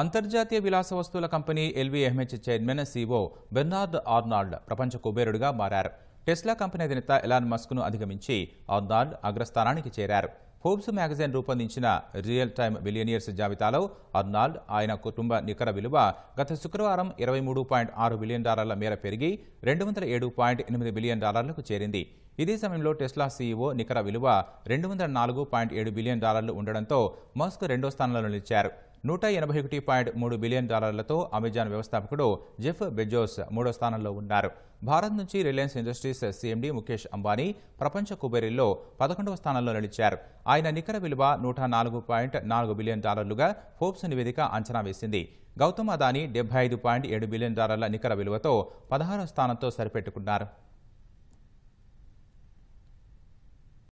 అంతర్జాతీయ విలాస వస్తువుల company LVMH chairman CEO Bernard Arnault ప్రపంచ కుబేరుడుగా మారారు టెస్లా కంపెనీ అధినేత ఎలాన్ మస్క్ను అధిగమించి ఆర్నాల్డ్ అగ్రస్థానానికి చేరారు ఫోర్బ్స్ మ్యాగజైన్ రూపొందించిన రియల్ టైమ్ బిలియనియర్స్ జాబితాలో అర్నాల్డ్ ఆయన కుటుంబ నికర విలువ గత శుక్రవారం ఇరవై మూడు పాయింట్ ఆరు బిలియన్ డాలర్ల మేర పెరిగి రెండు వందల ఏడు పాయింట్ ఎనిమిది బిలియన్ డాలర్లకు చేరింది ఇదే సమయంలో టెస్లా సీఈఓ నికర విలువ రెండు వందల నాలుగు పాయింట్ ఏడు బిలియన్ డాలర్లు ఉండడంతో మస్క్ రెండో స్థానంలో నిలిచారు నూట ఎనభై ఒకటి పాయింట్ మూడు బిలియన్ డాలర్లతో అమెజాన్ వ్యవస్థాపకుడు జెఫ్ బెజోస్ మూడో స్థానంలో ఉన్నారు భారత్ నుంచి Reliance Industries CMD Mukesh Ambani ప్రపంచ కుబేరీల్లో పదకొండవ స్థానంలో నిలిచారు ఆయన నికర విలువ నూట నాలుగు పాయింట్ నాలుగు బిలియన్ డాలర్లుగా ఫోర్బ్స్ నివేదిక అంచనా వేసింది గౌతమ్ అదానీ డెబ్బై ఐదు పాయింట్ ఏడు బిలియన్ డాలర్ల నికర విలువతో పదహారో స్థానంతో సరిపెట్టుకున్నారు